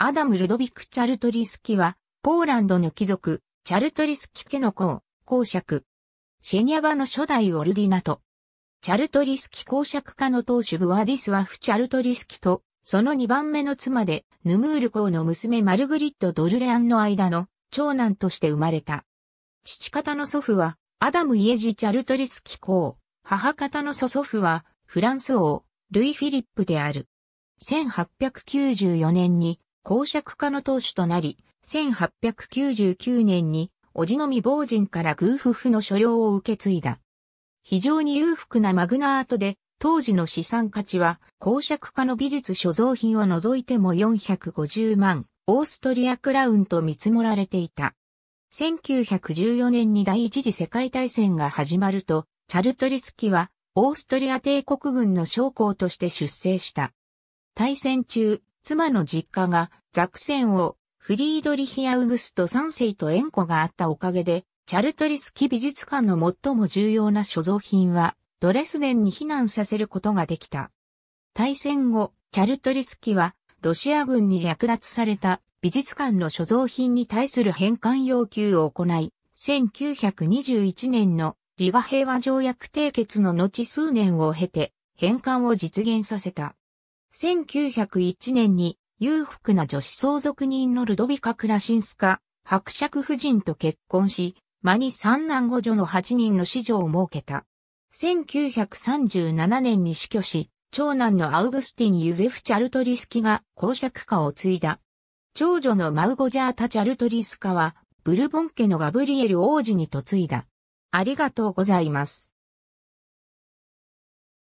アダム・ルドビク・チャルトリスキは、ポーランドの貴族、チャルトリスキ家の公、公爵。シェニャバの初代オルディナト。チャルトリスキ公爵家の当主ブワディスワフ・チャルトリスキと、その2番目の妻で、ヌムール公の娘マルグリット・ドルレアンの間の長男として生まれた。父方の祖父は、アダム・イエジ・チャルトリスキ公、母方の祖祖父は、フランス王、ルイ・フィリップである。1894年に公爵家の当主となり、1899年に、おじのみ坊人から偶夫婦の所領を受け継いだ。非常に裕福なマグナートで、当時の資産価値は、公爵家の美術所蔵品を除いても450万、オーストリアクラウンと見積もられていた。1914年に第一次世界大戦が始まると、チャルトリスキは、オーストリア帝国軍の将校として出征した。大戦中、妻の実家がザクセンをフリードリヒ・アウグスト3世と縁故があったおかげで、チャルトリスキ美術館の最も重要な所蔵品は、ドレスデンに避難させることができた。大戦後、チャルトリスキは、ロシア軍に略奪された美術館の所蔵品に対する返還要求を行い、1921年のリガ平和条約締結の後数年を経て、返還を実現させた。1901年に裕福な女子相続人のルドビカ・クラシンスカ、伯爵夫人と結婚し、間に三男五女の八人の子女を設けた。1937年に死去し、長男のアウグスティン・ユゼフ・チャルトリスキが公爵家を継いだ。長女のマウゴジャータ・チャルトリスカは、ブルボン家のガブリエル王子に嫁いだ。ありがとうございます。